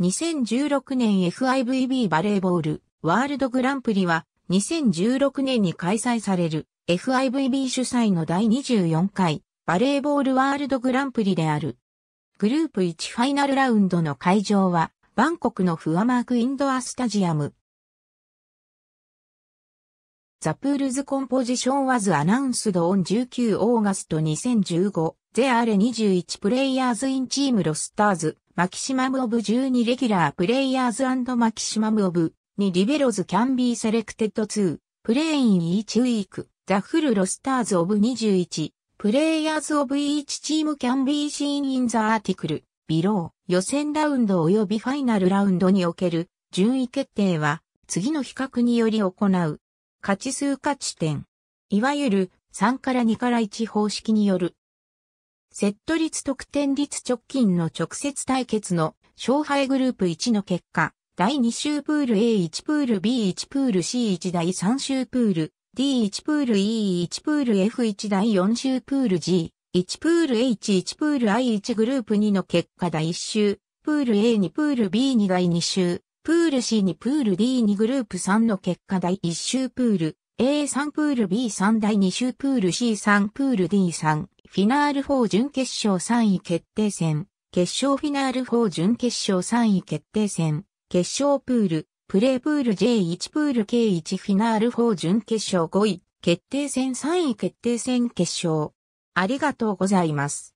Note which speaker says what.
Speaker 1: 2016年 FIVB バレーボール
Speaker 2: ワールドグランプリは2016年に開催される FIVB 主催の第24回バレーボールワールドグランプリである。グループ1ファイナルラウンドの会場はバンコクのフアマークインドアスタジアム。ザプールズコンポジション was announced on 19 August 2015 There are 21 players in team rosters maximum of 12 regular players and maximum of 2 liberos can be selected to play in each week The full rosters of 21 players of each team can be seen in the article below 予選ラウンド及びファイナルラウンドにおける順位決定は次の比較により行う。価値数価値点。いわゆる3から2から1方式による。セット率得点率直近の直接対決の勝敗グループ1の結果、第2週プール A1 プール B1 プール C1 第3週プール D1 プール E1 プール F1 第4週プール G1 プール H1 プール I1 グループ2の結果第1週プール A2 プール B2 第2週プール C にプール D にグループ3の結果第1週プール A3 プール B3 第2週プール C3 プール D3 フィナール4準決勝3位決定戦決勝フィナール4準決勝3位決定戦決勝プールプレープール J1 プール K1 フィナール4準決勝5位決定戦3位決定戦
Speaker 1: 決勝ありがとうございます。